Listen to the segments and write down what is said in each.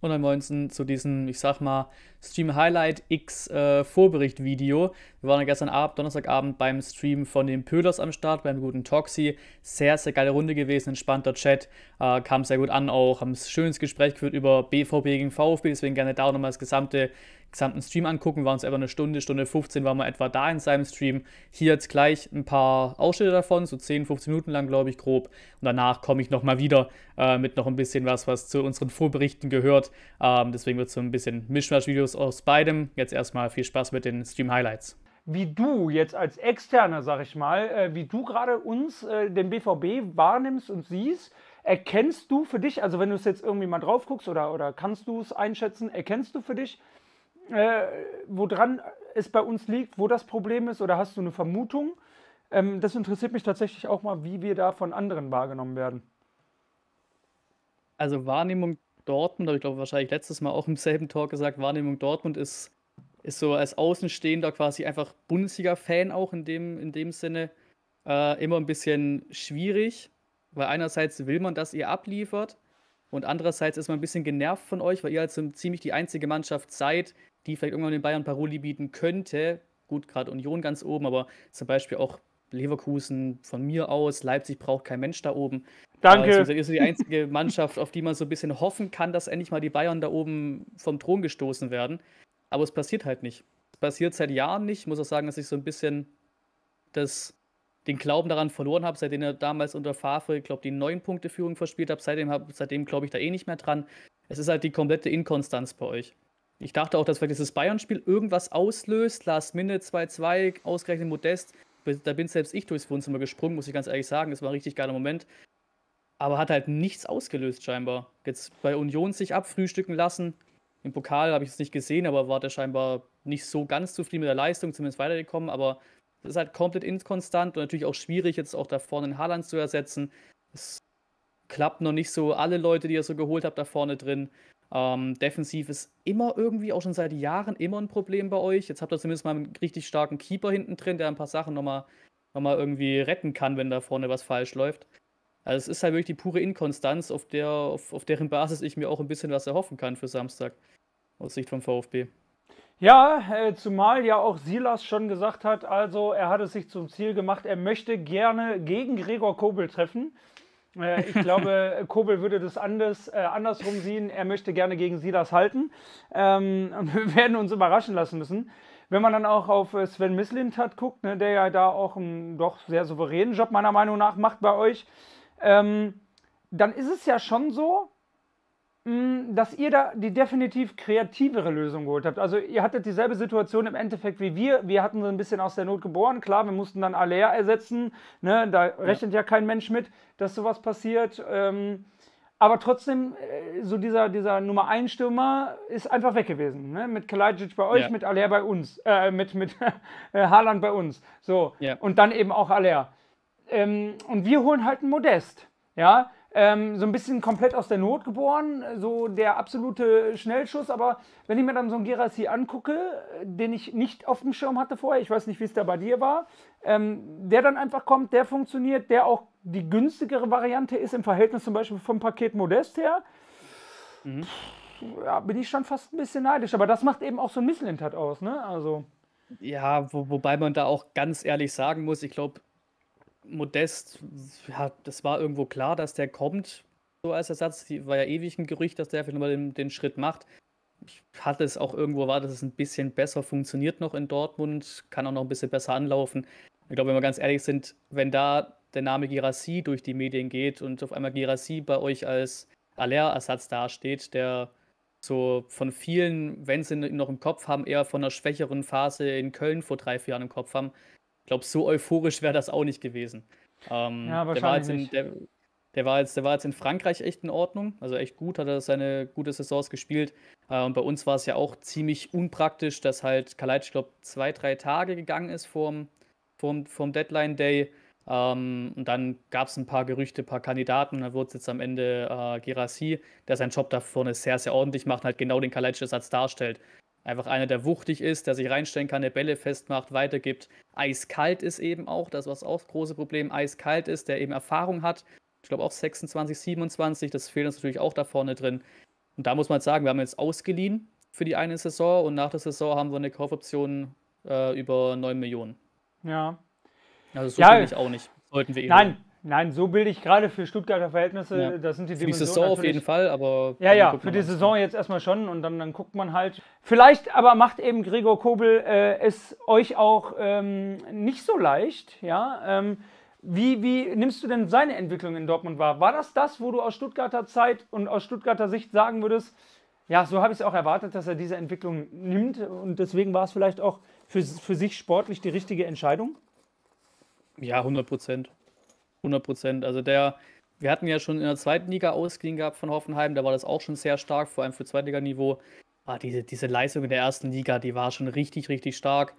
und 119 zu diesem, ich sag mal, Stream Highlight X äh, Vorbericht Video. Wir waren ja gestern Abend, Donnerstagabend beim Stream von den Pöders am Start, beim guten Toxi. Sehr, sehr geile Runde gewesen, entspannter Chat, äh, kam sehr gut an auch, haben ein schönes Gespräch geführt über BVB gegen VfB, deswegen gerne da auch nochmal das gesamte gesamten Stream angucken, waren es etwa eine Stunde, Stunde 15 waren wir etwa da in seinem Stream. Hier jetzt gleich ein paar Ausschnitte davon, so 10, 15 Minuten lang, glaube ich, grob. Und danach komme ich nochmal wieder äh, mit noch ein bisschen was, was zu unseren Vorberichten gehört. Ähm, deswegen wird es so ein bisschen Mischmasch-Videos aus beidem. Jetzt erstmal viel Spaß mit den Stream-Highlights wie du jetzt als Externer, sag ich mal, äh, wie du gerade uns, äh, den BVB, wahrnimmst und siehst, erkennst du für dich, also wenn du es jetzt irgendwie mal drauf guckst oder, oder kannst du es einschätzen, erkennst du für dich, äh, woran es bei uns liegt, wo das Problem ist? Oder hast du eine Vermutung? Ähm, das interessiert mich tatsächlich auch mal, wie wir da von anderen wahrgenommen werden. Also Wahrnehmung Dortmund, habe ich glaube wahrscheinlich letztes Mal auch im selben Talk gesagt, Wahrnehmung Dortmund ist, ist so als Außenstehender quasi einfach Bundesliga-Fan auch in dem, in dem Sinne äh, immer ein bisschen schwierig, weil einerseits will man, dass ihr abliefert und andererseits ist man ein bisschen genervt von euch, weil ihr halt so ziemlich die einzige Mannschaft seid, die vielleicht irgendwann den Bayern Paroli bieten könnte. Gut, gerade Union ganz oben, aber zum Beispiel auch Leverkusen von mir aus. Leipzig braucht kein Mensch da oben. Danke. Das ist die einzige Mannschaft, auf die man so ein bisschen hoffen kann, dass endlich mal die Bayern da oben vom Thron gestoßen werden. Aber es passiert halt nicht. Es passiert seit Jahren nicht. Ich muss auch sagen, dass ich so ein bisschen das, den Glauben daran verloren habe, seitdem er damals unter Favre, ich glaube, die neun Punkte Führung verspielt habe. Seitdem, hab, seitdem glaube ich da eh nicht mehr dran. Es ist halt die komplette Inkonstanz bei euch. Ich dachte auch, dass vielleicht dieses Bayern-Spiel irgendwas auslöst. Last Minute 2-2, ausgerechnet Modest. Da bin selbst ich durchs Wohnzimmer gesprungen, muss ich ganz ehrlich sagen. Das war ein richtig geiler Moment. Aber hat halt nichts ausgelöst, scheinbar. Jetzt bei Union sich abfrühstücken lassen. Im Pokal habe ich es nicht gesehen, aber war der scheinbar nicht so ganz zufrieden mit der Leistung, zumindest weitergekommen. Aber es ist halt komplett inkonstant und natürlich auch schwierig, jetzt auch da vorne in Haaland zu ersetzen. Es klappt noch nicht so alle Leute, die ihr so geholt habt, da vorne drin. Ähm, defensiv ist immer irgendwie, auch schon seit Jahren, immer ein Problem bei euch. Jetzt habt ihr zumindest mal einen richtig starken Keeper hinten drin, der ein paar Sachen nochmal noch mal irgendwie retten kann, wenn da vorne was falsch läuft. Also es ist halt wirklich die pure Inkonstanz, auf, der, auf, auf deren Basis ich mir auch ein bisschen was erhoffen kann für Samstag aus Sicht vom VfB. Ja, äh, zumal ja auch Silas schon gesagt hat, also er hat es sich zum Ziel gemacht, er möchte gerne gegen Gregor Kobel treffen. Äh, ich glaube, Kobel würde das anders, äh, andersrum sehen. Er möchte gerne gegen sie das halten. Ähm, wir werden uns überraschen lassen müssen. Wenn man dann auch auf äh, Sven Mislintat guckt, ne, der ja da auch einen doch sehr souveränen Job meiner Meinung nach macht bei euch, ähm, dann ist es ja schon so, Mm, dass ihr da die definitiv kreativere Lösung geholt habt. Also ihr hattet dieselbe Situation im Endeffekt wie wir. Wir hatten so ein bisschen aus der Not geboren. Klar, wir mussten dann Alea ersetzen. Ne? Da rechnet ja. ja kein Mensch mit, dass sowas passiert. Ähm, aber trotzdem, äh, so dieser, dieser Nummer 1 Stürmer ist einfach weg gewesen. Ne? Mit Kalajdzic bei euch, ja. mit Alea bei uns, äh, mit, mit äh, Haaland bei uns. So. Ja. Und dann eben auch Alea. Ähm, und wir holen halt einen Modest. Ja, ähm, so ein bisschen komplett aus der Not geboren, so der absolute Schnellschuss. Aber wenn ich mir dann so einen Gerassi angucke, den ich nicht auf dem Schirm hatte vorher, ich weiß nicht, wie es da bei dir war, ähm, der dann einfach kommt, der funktioniert, der auch die günstigere Variante ist im Verhältnis zum Beispiel vom Paket Modest her, mhm. ja, bin ich schon fast ein bisschen neidisch. Aber das macht eben auch so ein Misslintat halt aus, ne? Also. Ja, wo, wobei man da auch ganz ehrlich sagen muss, ich glaube, Modest, ja, das war irgendwo klar, dass der kommt, so als Ersatz. Die war ja ewig ein Gerücht, dass der vielleicht nochmal den, den Schritt macht. Ich hatte es auch irgendwo war, dass es ein bisschen besser funktioniert noch in Dortmund, kann auch noch ein bisschen besser anlaufen. Ich glaube, wenn wir ganz ehrlich sind, wenn da der Name Girassi durch die Medien geht und auf einmal Girassi bei euch als Aller-Ersatz dasteht, der so von vielen, wenn sie ihn noch im Kopf haben, eher von einer schwächeren Phase in Köln vor drei, vier Jahren im Kopf haben, glaube, so euphorisch wäre das auch nicht gewesen. Ähm, ja, der war, in, der, der war, jetzt, der war jetzt in Frankreich echt in Ordnung, also echt gut, hat er seine gute Saison gespielt. Äh, und bei uns war es ja auch ziemlich unpraktisch, dass halt Kaleitsch, ich glaube, zwei, drei Tage gegangen ist vorm, vorm, vorm Deadline Day. Ähm, und dann gab es ein paar Gerüchte, ein paar Kandidaten. Und dann wurde es jetzt am Ende äh, Gerassi, der seinen Job da vorne sehr, sehr ordentlich macht, und halt genau den Kaleitsch-Ersatz darstellt. Einfach einer, der wuchtig ist, der sich reinstellen kann, der Bälle festmacht, weitergibt. Eiskalt ist eben auch, das was auch das große Problem, eiskalt ist, der eben Erfahrung hat. Ich glaube auch 26, 27, das fehlt uns natürlich auch da vorne drin. Und da muss man sagen, wir haben jetzt ausgeliehen für die eine Saison und nach der Saison haben wir eine Kaufoption äh, über 9 Millionen. Ja. Also so ja. ich auch nicht. Sollten wir eben. Eh Nein, Nein, so bilde ich gerade für Stuttgarter Verhältnisse, ja. das sind die Für die Saison auf jeden Fall, aber. Ja, ja, für die Saison jetzt erstmal schon und dann, dann guckt man halt. Vielleicht aber macht eben Gregor Kobel äh, es euch auch ähm, nicht so leicht, ja. Ähm, wie, wie nimmst du denn seine Entwicklung in Dortmund wahr? War das das, wo du aus Stuttgarter Zeit und aus Stuttgarter Sicht sagen würdest, ja, so habe ich es auch erwartet, dass er diese Entwicklung nimmt und deswegen war es vielleicht auch für, für sich sportlich die richtige Entscheidung? Ja, 100 Prozent. 100 Prozent. Also der, wir hatten ja schon in der zweiten Liga ausgeliehen gehabt von Hoffenheim, da war das auch schon sehr stark, vor allem für Zweitliganiveau. Ah, diese, diese Leistung in der ersten Liga, die war schon richtig, richtig stark.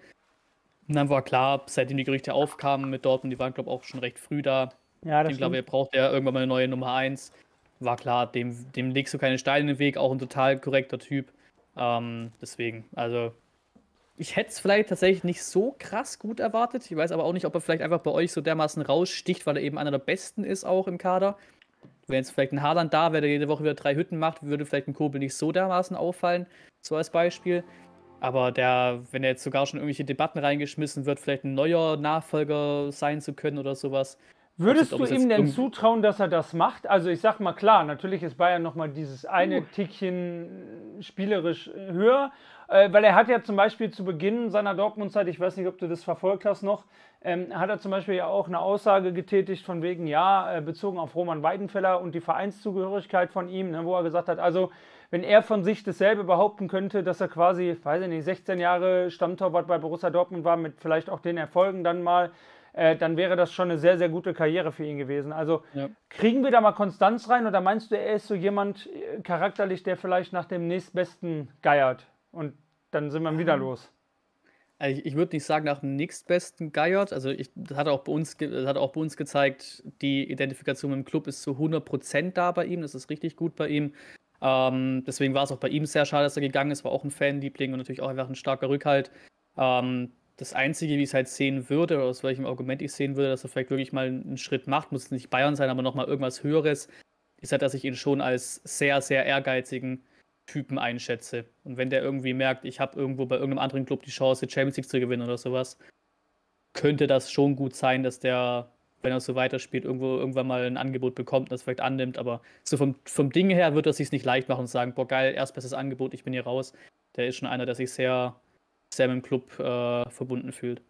Und dann war klar, seitdem die Gerüchte aufkamen mit Dortmund, die waren, glaube ich, auch schon recht früh da. Ja, das ich glaube, er braucht ja irgendwann mal eine neue Nummer 1. War klar, dem, dem legst du keine Steine in den Weg, auch ein total korrekter Typ. Ähm, deswegen, also ich hätte es vielleicht tatsächlich nicht so krass gut erwartet. Ich weiß aber auch nicht, ob er vielleicht einfach bei euch so dermaßen raussticht, weil er eben einer der besten ist auch im Kader. Wäre jetzt vielleicht ein Haaland da, wäre der jede Woche wieder drei Hütten macht, würde vielleicht ein Kobel nicht so dermaßen auffallen, so als Beispiel. Aber der, wenn er jetzt sogar schon irgendwelche Debatten reingeschmissen wird, vielleicht ein neuer Nachfolger sein zu können oder sowas, Würdest du ihm denn zutrauen, dass er das macht? Also ich sag mal klar, natürlich ist Bayern nochmal dieses eine uh. Tickchen spielerisch höher, äh, weil er hat ja zum Beispiel zu Beginn seiner Dortmund-Zeit, ich weiß nicht, ob du das verfolgt hast noch, ähm, hat er zum Beispiel ja auch eine Aussage getätigt von wegen, ja, äh, bezogen auf Roman Weidenfeller und die Vereinszugehörigkeit von ihm, ne, wo er gesagt hat, also wenn er von sich dasselbe behaupten könnte, dass er quasi, weiß ich nicht, 16 Jahre Stammtorwart bei Borussia Dortmund war, mit vielleicht auch den Erfolgen dann mal, äh, dann wäre das schon eine sehr, sehr gute Karriere für ihn gewesen. Also ja. kriegen wir da mal Konstanz rein oder meinst du, er ist so jemand äh, charakterlich, der vielleicht nach dem nächstbesten geiert und dann sind wir wieder ähm. los? Also ich, ich würde nicht sagen nach dem nächstbesten geiert. Also ich, das, hat auch bei uns das hat auch bei uns gezeigt, die Identifikation mit dem Club ist zu 100% da bei ihm. Das ist richtig gut bei ihm. Ähm, deswegen war es auch bei ihm sehr schade, dass er gegangen ist. War auch ein Fanliebling und natürlich auch einfach ein starker Rückhalt. Ähm, das Einzige, wie ich es halt sehen würde, oder aus welchem Argument ich sehen würde, dass er vielleicht wirklich mal einen Schritt macht, muss es nicht Bayern sein, aber nochmal irgendwas Höheres, ist halt, dass ich ihn schon als sehr, sehr ehrgeizigen Typen einschätze. Und wenn der irgendwie merkt, ich habe irgendwo bei irgendeinem anderen Club die Chance, Champions League zu gewinnen oder sowas, könnte das schon gut sein, dass der, wenn er so weiterspielt, irgendwo irgendwann mal ein Angebot bekommt und das vielleicht annimmt. Aber so vom, vom Ding her wird er sich nicht leicht machen und sagen, boah geil, erstbestes Angebot, ich bin hier raus. Der ist schon einer, der sich sehr sehr mit dem Club äh, verbunden fühlt.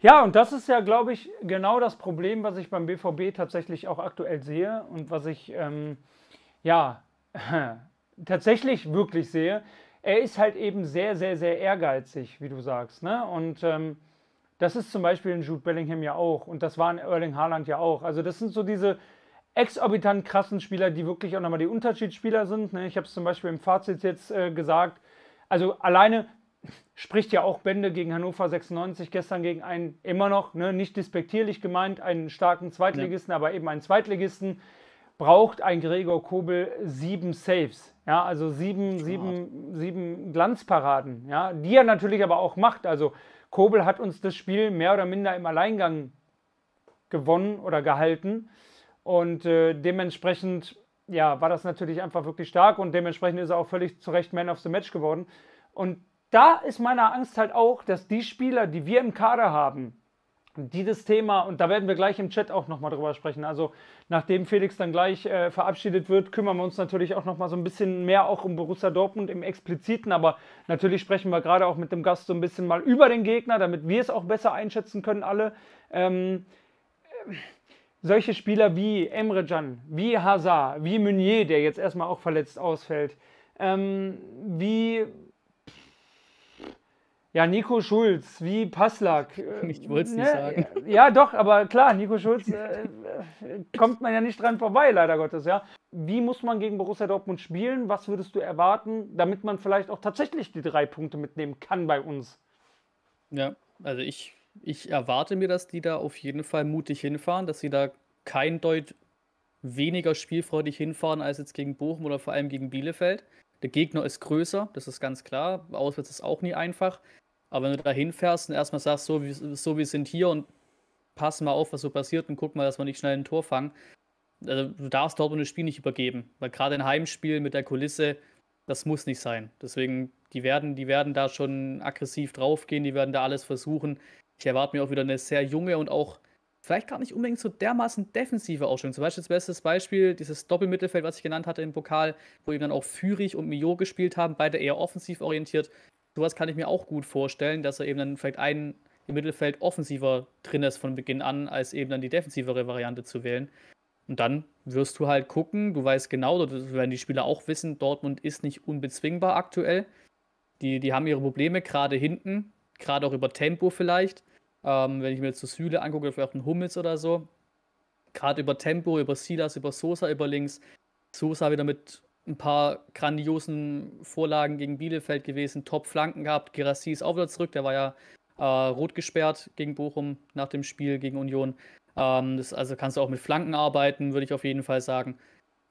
Ja, und das ist ja, glaube ich, genau das Problem, was ich beim BVB tatsächlich auch aktuell sehe und was ich, ähm, ja, tatsächlich wirklich sehe. Er ist halt eben sehr, sehr, sehr ehrgeizig, wie du sagst. Ne? Und ähm, das ist zum Beispiel in Jude Bellingham ja auch und das war in Erling Haaland ja auch. Also das sind so diese exorbitant krassen Spieler, die wirklich auch nochmal die Unterschiedsspieler sind. Ne? Ich habe es zum Beispiel im Fazit jetzt äh, gesagt. Also alleine spricht ja auch Bände gegen Hannover 96, gestern gegen einen immer noch, ne, nicht despektierlich gemeint, einen starken Zweitligisten, ja. aber eben einen Zweitligisten, braucht ein Gregor Kobel sieben Saves. Ja, also sieben, sieben, sieben Glanzparaden, ja, die er natürlich aber auch macht. Also Kobel hat uns das Spiel mehr oder minder im Alleingang gewonnen oder gehalten. Und äh, dementsprechend ja, war das natürlich einfach wirklich stark und dementsprechend ist er auch völlig zu Recht Man of the Match geworden. Und da ist meine Angst halt auch, dass die Spieler, die wir im Kader haben, dieses Thema, und da werden wir gleich im Chat auch nochmal drüber sprechen, also nachdem Felix dann gleich äh, verabschiedet wird, kümmern wir uns natürlich auch nochmal so ein bisschen mehr auch um Borussia Dortmund im Expliziten, aber natürlich sprechen wir gerade auch mit dem Gast so ein bisschen mal über den Gegner, damit wir es auch besser einschätzen können alle. Ähm, solche Spieler wie Emre Can, wie Hazard, wie Meunier, der jetzt erstmal auch verletzt ausfällt, ähm, wie ja, Nico Schulz, wie Passlack. Äh, ich wollte es ne? nicht sagen. Ja, doch, aber klar, Nico Schulz äh, äh, kommt man ja nicht dran vorbei, leider Gottes, ja. Wie muss man gegen Borussia Dortmund spielen? Was würdest du erwarten, damit man vielleicht auch tatsächlich die drei Punkte mitnehmen kann bei uns? Ja, also ich, ich erwarte mir, dass die da auf jeden Fall mutig hinfahren, dass sie da kein Deut weniger spielfreudig hinfahren als jetzt gegen Bochum oder vor allem gegen Bielefeld. Der Gegner ist größer, das ist ganz klar. Auswärts ist auch nie einfach. Aber wenn du da hinfährst und erstmal sagst, so, wie, so wir sind hier und pass mal auf, was so passiert und guck mal, dass wir nicht schnell ein Tor fangen. Also, du darfst Dortmund das Spiel nicht übergeben. Weil gerade ein Heimspiel mit der Kulisse, das muss nicht sein. Deswegen, die werden, die werden da schon aggressiv draufgehen, die werden da alles versuchen. Ich erwarte mir auch wieder eine sehr junge und auch vielleicht gar nicht unbedingt so dermaßen defensive Ausstellung. Zum Beispiel das beste Beispiel, dieses Doppelmittelfeld, was ich genannt hatte im Pokal, wo eben dann auch Fürich und Mio gespielt haben, beide eher offensiv orientiert. Sowas kann ich mir auch gut vorstellen, dass er eben dann vielleicht einen im Mittelfeld offensiver drin ist von Beginn an, als eben dann die defensivere Variante zu wählen. Und dann wirst du halt gucken, du weißt genau, das werden die Spieler auch wissen, Dortmund ist nicht unbezwingbar aktuell. Die, die haben ihre Probleme gerade hinten, gerade auch über Tempo vielleicht. Ähm, wenn ich mir jetzt so Süle angucke, vielleicht ein Hummels oder so, gerade über Tempo, über Silas, über Sosa, über links. Sosa wieder mit ein paar grandiosen Vorlagen gegen Bielefeld gewesen, Top-Flanken gehabt. Gerassi ist auch wieder zurück, der war ja äh, rot gesperrt gegen Bochum nach dem Spiel gegen Union. Ähm, das, also kannst du auch mit Flanken arbeiten, würde ich auf jeden Fall sagen.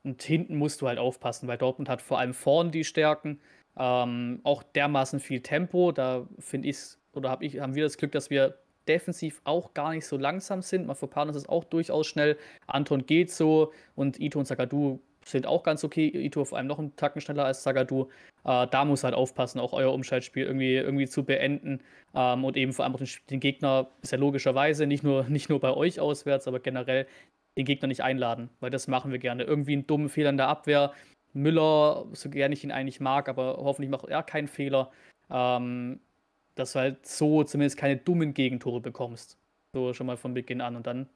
Und hinten musst du halt aufpassen, weil Dortmund hat vor allem vorn die Stärken. Ähm, auch dermaßen viel Tempo. Da finde ich oder habe ich, haben wir das Glück, dass wir defensiv auch gar nicht so langsam sind. Mafopanos ist auch durchaus schnell. Anton geht so und Ito und Sagadu sind auch ganz okay. Ito vor allem noch einen Tacken schneller als Sagadu. Äh, da muss halt aufpassen, auch euer Umschaltspiel irgendwie, irgendwie zu beenden ähm, und eben vor allem auch den, den Gegner, ist ja logischerweise, nicht nur, nicht nur bei euch auswärts, aber generell den Gegner nicht einladen, weil das machen wir gerne. Irgendwie einen dummen Fehler in der Abwehr. Müller, so gerne ich ihn eigentlich mag, aber hoffentlich macht er keinen Fehler. Ähm, dass du halt so zumindest keine dummen Gegentore bekommst. So schon mal von Beginn an. Und dann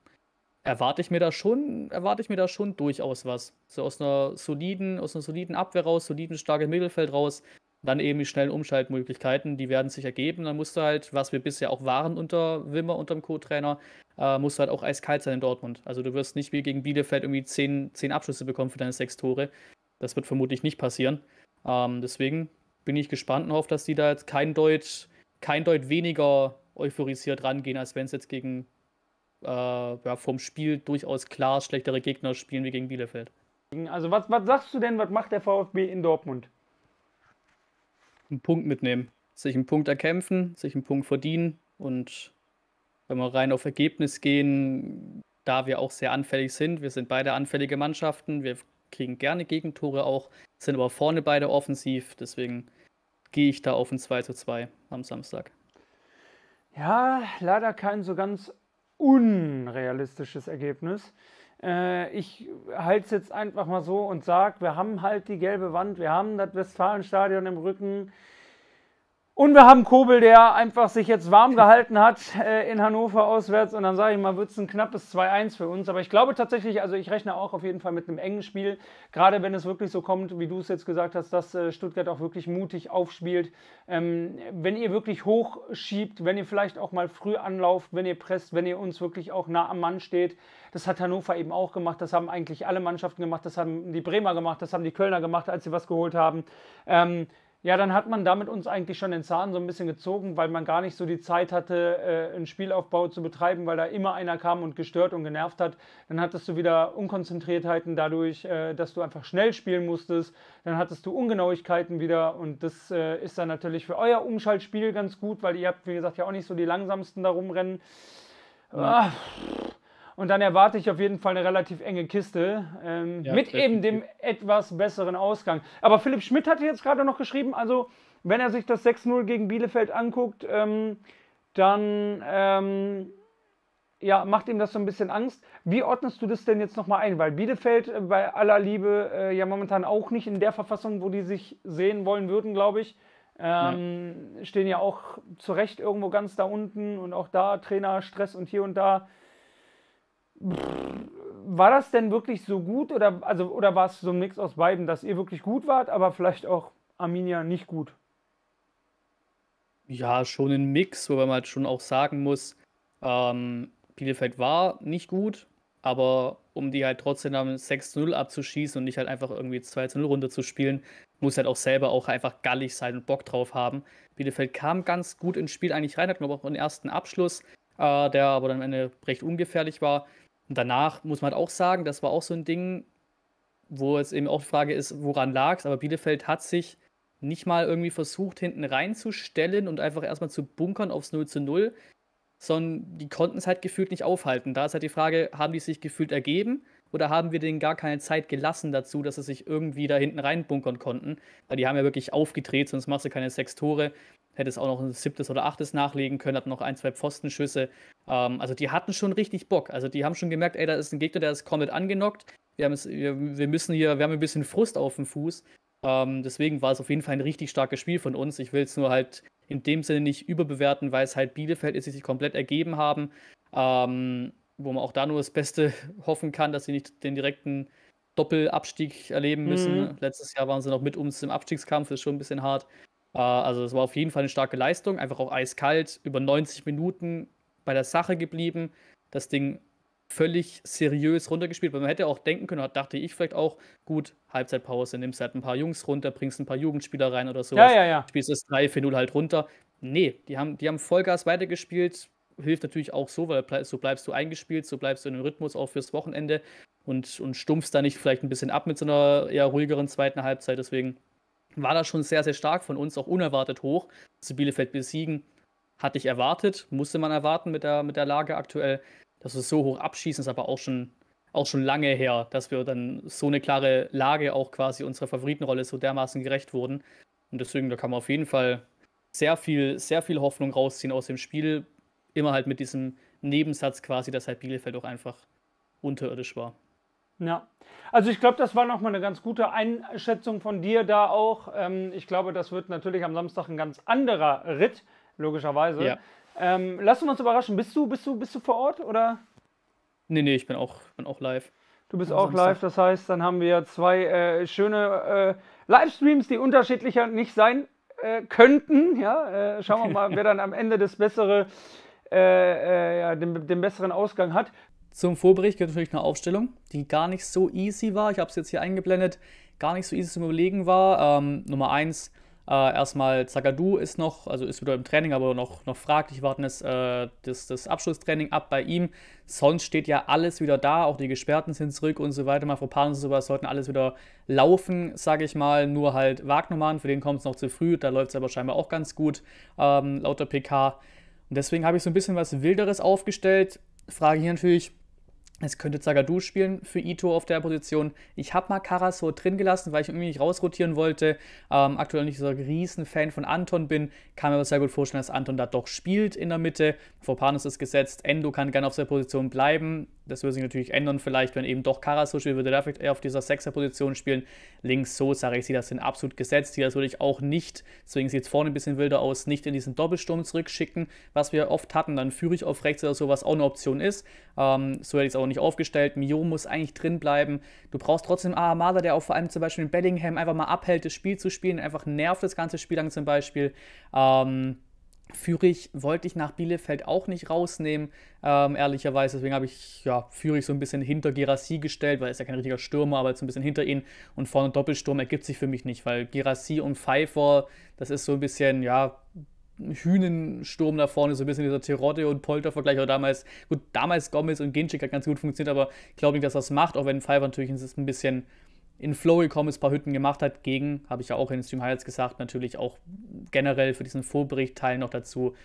erwarte ich mir da schon, erwarte ich mir da schon durchaus was. So aus einer soliden, aus einer soliden Abwehr raus, soliden, starken Mittelfeld raus, dann eben die schnellen Umschaltmöglichkeiten, die werden sich ergeben. Dann musst du halt, was wir bisher auch waren unter Wimmer, dem Co-Trainer, äh, musst du halt auch eiskalt sein in Dortmund. Also du wirst nicht wie gegen Bielefeld irgendwie zehn, zehn Abschlüsse bekommen für deine sechs Tore. Das wird vermutlich nicht passieren. Ähm, deswegen bin ich gespannt und hoffe, dass die da jetzt kein Deutsch kein Deut weniger euphorisiert rangehen, als wenn es jetzt gegen äh, ja, vom Spiel durchaus klar schlechtere Gegner spielen wie gegen Bielefeld. Also was, was sagst du denn, was macht der VfB in Dortmund? Einen Punkt mitnehmen. Sich einen Punkt erkämpfen, sich einen Punkt verdienen und wenn wir rein auf Ergebnis gehen, da wir auch sehr anfällig sind, wir sind beide anfällige Mannschaften, wir kriegen gerne Gegentore auch, sind aber vorne beide offensiv, deswegen gehe ich da auf ein 2 zu 2 am Samstag. Ja, leider kein so ganz unrealistisches Ergebnis. Äh, ich halte es jetzt einfach mal so und sage, wir haben halt die gelbe Wand, wir haben das Westfalenstadion im Rücken. Und wir haben Kobel, der einfach sich jetzt warm gehalten hat äh, in Hannover auswärts. Und dann sage ich mal, wird es ein knappes 2-1 für uns. Aber ich glaube tatsächlich, also ich rechne auch auf jeden Fall mit einem engen Spiel. Gerade wenn es wirklich so kommt, wie du es jetzt gesagt hast, dass äh, Stuttgart auch wirklich mutig aufspielt. Ähm, wenn ihr wirklich hoch schiebt, wenn ihr vielleicht auch mal früh anlauft, wenn ihr presst, wenn ihr uns wirklich auch nah am Mann steht. Das hat Hannover eben auch gemacht. Das haben eigentlich alle Mannschaften gemacht. Das haben die Bremer gemacht. Das haben die Kölner gemacht, als sie was geholt haben. Ähm, ja, dann hat man damit uns eigentlich schon den Zahn so ein bisschen gezogen, weil man gar nicht so die Zeit hatte, äh, einen Spielaufbau zu betreiben, weil da immer einer kam und gestört und genervt hat. Dann hattest du wieder Unkonzentriertheiten dadurch, äh, dass du einfach schnell spielen musstest. Dann hattest du Ungenauigkeiten wieder und das äh, ist dann natürlich für euer Umschaltspiel ganz gut, weil ihr habt, wie gesagt, ja auch nicht so die langsamsten da rumrennen. Ja. Ah. Und dann erwarte ich auf jeden Fall eine relativ enge Kiste ähm, ja, mit eben dem etwas besseren Ausgang. Aber Philipp Schmidt hatte jetzt gerade noch geschrieben, also wenn er sich das 6-0 gegen Bielefeld anguckt, ähm, dann ähm, ja, macht ihm das so ein bisschen Angst. Wie ordnest du das denn jetzt nochmal ein? Weil Bielefeld äh, bei aller Liebe äh, ja momentan auch nicht in der Verfassung, wo die sich sehen wollen würden, glaube ich. Ähm, ja. Stehen ja auch zu Recht irgendwo ganz da unten und auch da Trainer, Stress und hier und da war das denn wirklich so gut oder, also, oder war es so ein Mix aus beiden, dass ihr wirklich gut wart, aber vielleicht auch Arminia nicht gut? Ja, schon ein Mix, wobei man halt schon auch sagen muss, ähm, Bielefeld war nicht gut, aber um die halt trotzdem am 6-0 abzuschießen und nicht halt einfach irgendwie 2-0 runterzuspielen, muss halt auch selber auch einfach gallig sein und Bock drauf haben. Bielefeld kam ganz gut ins Spiel eigentlich rein, hat glaube ich auch einen ersten Abschluss, äh, der aber dann am Ende recht ungefährlich war. Und danach muss man halt auch sagen, das war auch so ein Ding, wo es eben auch die Frage ist, woran lag es, aber Bielefeld hat sich nicht mal irgendwie versucht, hinten reinzustellen und einfach erstmal zu bunkern aufs 0 zu 0, sondern die konnten es halt gefühlt nicht aufhalten. Da ist halt die Frage, haben die sich gefühlt ergeben? Oder haben wir denen gar keine Zeit gelassen dazu, dass sie sich irgendwie da hinten reinbunkern konnten? Weil die haben ja wirklich aufgedreht, sonst machst du keine sechs Tore. Hättest auch noch ein siebtes oder achtes nachlegen können, hatten noch ein, zwei Pfostenschüsse. Ähm, also die hatten schon richtig Bock. Also die haben schon gemerkt, ey, da ist ein Gegner, der ist komplett angenockt. Wir, haben es, wir, wir müssen hier, wir haben ein bisschen Frust auf dem Fuß. Ähm, deswegen war es auf jeden Fall ein richtig starkes Spiel von uns. Ich will es nur halt in dem Sinne nicht überbewerten, weil es halt Bielefeld ist, die sich komplett ergeben haben. Ähm, wo man auch da nur das Beste hoffen kann, dass sie nicht den direkten Doppelabstieg erleben müssen. Mhm. Letztes Jahr waren sie noch mit uns im Abstiegskampf, das ist schon ein bisschen hart. Äh, also es war auf jeden Fall eine starke Leistung, einfach auch eiskalt, über 90 Minuten bei der Sache geblieben, das Ding völlig seriös runtergespielt, weil man hätte auch denken können, dachte ich vielleicht auch, gut, Halbzeitpause, nimmst halt ein paar Jungs runter, bringst ein paar Jugendspieler rein oder sowas, Ja, ja, ja. Spielst das 3-4-0 halt runter. Nee, die haben, die haben Vollgas weitergespielt, hilft natürlich auch so, weil so bleibst du eingespielt, so bleibst du in dem Rhythmus auch fürs Wochenende und, und stumpfst da nicht vielleicht ein bisschen ab mit so einer eher ruhigeren zweiten Halbzeit. Deswegen war das schon sehr, sehr stark von uns, auch unerwartet hoch. Zu Bielefeld besiegen hatte ich erwartet, musste man erwarten mit der, mit der Lage aktuell. Dass wir so hoch abschießen, ist aber auch schon, auch schon lange her, dass wir dann so eine klare Lage auch quasi unserer Favoritenrolle so dermaßen gerecht wurden. Und deswegen, da kann man auf jeden Fall sehr viel, sehr viel Hoffnung rausziehen aus dem Spiel immer halt mit diesem Nebensatz quasi, dass halt Bielefeld auch einfach unterirdisch war. Ja, also ich glaube, das war nochmal eine ganz gute Einschätzung von dir da auch. Ähm, ich glaube, das wird natürlich am Samstag ein ganz anderer Ritt, logischerweise. Ja. Ähm, lassen wir uns überraschen. Bist du, bist du, bist du vor Ort oder? Nee, nee, ich bin auch, bin auch live. Du bist auch Samstag. live, das heißt, dann haben wir zwei äh, schöne äh, Livestreams, die unterschiedlicher nicht sein äh, könnten. Ja, äh, schauen wir mal, wer dann am Ende das bessere äh, äh, ja, den, den besseren Ausgang hat. Zum Vorbericht gehört natürlich eine Aufstellung, die gar nicht so easy war. Ich habe es jetzt hier eingeblendet. Gar nicht so easy zu überlegen war. Ähm, Nummer 1, äh, erstmal Zagadou ist noch, also ist wieder im Training, aber noch, noch fraglich. warte jetzt äh, das, das Abschlusstraining ab bei ihm. Sonst steht ja alles wieder da. Auch die Gesperrten sind zurück und so weiter. Mal Mafropanus und sowas sollten alles wieder laufen, sage ich mal. Nur halt Wagnermann, für den kommt es noch zu früh. Da läuft es aber scheinbar auch ganz gut, ähm, laut PK. Und deswegen habe ich so ein bisschen was Wilderes aufgestellt. Frage hier natürlich, es könnte Zagadou spielen für Ito auf der Position. Ich habe mal Karaso drin gelassen, weil ich irgendwie nicht rausrotieren wollte. Ähm, aktuell nicht so ein Fan von Anton bin. Kann mir aber sehr gut vorstellen, dass Anton da doch spielt in der Mitte. Vor Panos ist gesetzt. Endo kann gerne auf seiner Position bleiben. Das würde sich natürlich ändern, vielleicht, wenn eben doch Karasusch spielt, würde er vielleicht eher auf dieser Sechser-Position spielen. Links so, sage ich, sie das sind absolut gesetzt. Hier würde ich auch nicht, deswegen sieht es vorne ein bisschen wilder aus, nicht in diesen Doppelsturm zurückschicken, was wir oft hatten. Dann führe ich auf rechts oder so, was auch eine Option ist. Ähm, so hätte ich es auch nicht aufgestellt. Mio muss eigentlich drin bleiben. Du brauchst trotzdem Ahamada, der auch vor allem zum Beispiel in Bellingham einfach mal abhält, das Spiel zu spielen, einfach nervt das ganze Spiel lang zum Beispiel. Ähm, Fürich wollte ich nach Bielefeld auch nicht rausnehmen, ähm, ehrlicherweise. Deswegen habe ich ja, Fürich so ein bisschen hinter Gerassi gestellt, weil er ist ja kein richtiger Stürmer, aber jetzt ein bisschen hinter ihn. Und vorne Doppelsturm ergibt sich für mich nicht, weil Gerassi und Pfeiffer, das ist so ein bisschen, ja, Hühnensturm da vorne, so ein bisschen dieser Tirotte und Polter-Vergleich. Aber damals, gut, damals Gomez und Ginchik hat ganz gut funktioniert, aber ich glaube nicht, dass das macht, auch wenn Pfeiffer natürlich ein bisschen in Flow gekommen ist, ein paar Hütten gemacht hat, gegen, habe ich ja auch in den Stream Highlights gesagt, natürlich auch generell für diesen Vorbericht Teil noch dazu,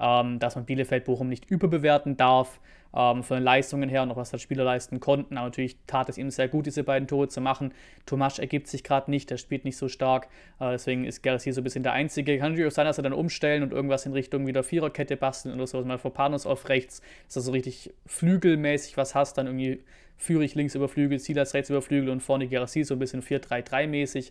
ähm, dass man Bielefeld-Bochum nicht überbewerten darf. Ähm, von den Leistungen her und auch was die halt Spieler leisten konnten. Aber natürlich tat es ihm sehr gut, diese beiden Tore zu machen. Tomasch ergibt sich gerade nicht, der spielt nicht so stark. Äh, deswegen ist Gerrit hier so ein bisschen der Einzige. Kann natürlich auch sein, dass er dann umstellen und irgendwas in Richtung wieder Viererkette basteln oder sowas. Mal vor Panos auf rechts, dass er so richtig flügelmäßig was hast, dann irgendwie Führig links über Flügel, Silas rechts über Flügel und vorne Gerassi so ein bisschen 4-3-3-mäßig.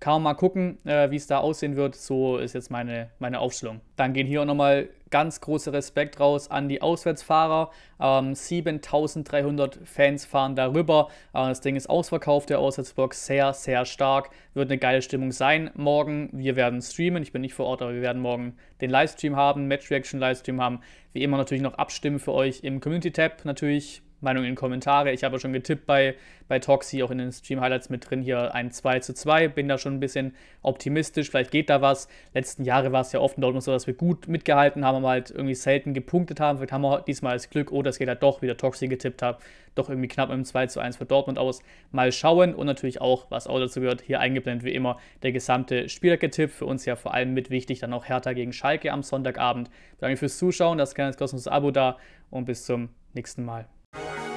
Kann man mal gucken, äh, wie es da aussehen wird. So ist jetzt meine, meine Aufstellung. Dann gehen hier auch nochmal ganz großer Respekt raus an die Auswärtsfahrer. Ähm, 7300 Fans fahren darüber. Äh, das Ding ist ausverkauft, der Auswärtsblock sehr, sehr stark. Wird eine geile Stimmung sein morgen. Wir werden streamen. Ich bin nicht vor Ort, aber wir werden morgen den Livestream haben, Match Reaction Livestream haben. Wie immer natürlich noch abstimmen für euch im Community Tab. Natürlich Meinung in Kommentare. Ich habe schon getippt bei, bei Toxi, auch in den Stream Highlights mit drin, hier ein 2 zu 2. Bin da schon ein bisschen optimistisch, vielleicht geht da was. Letzten Jahre war es ja oft in Dortmund so, dass wir gut mitgehalten haben, aber halt irgendwie selten gepunktet haben. Vielleicht haben wir diesmal das Glück, oh, dass geht halt doch, wieder Toxi getippt habe, doch irgendwie knapp mit einem 2 zu 1 für Dortmund aus. Mal schauen und natürlich auch, was auch dazu gehört, hier eingeblendet wie immer der gesamte Spieldecketipp. Für uns ja vor allem mit wichtig, dann auch Hertha gegen Schalke am Sonntagabend. Danke fürs Zuschauen, das kleine kostenlose Abo da und bis zum nächsten Mal. Bye.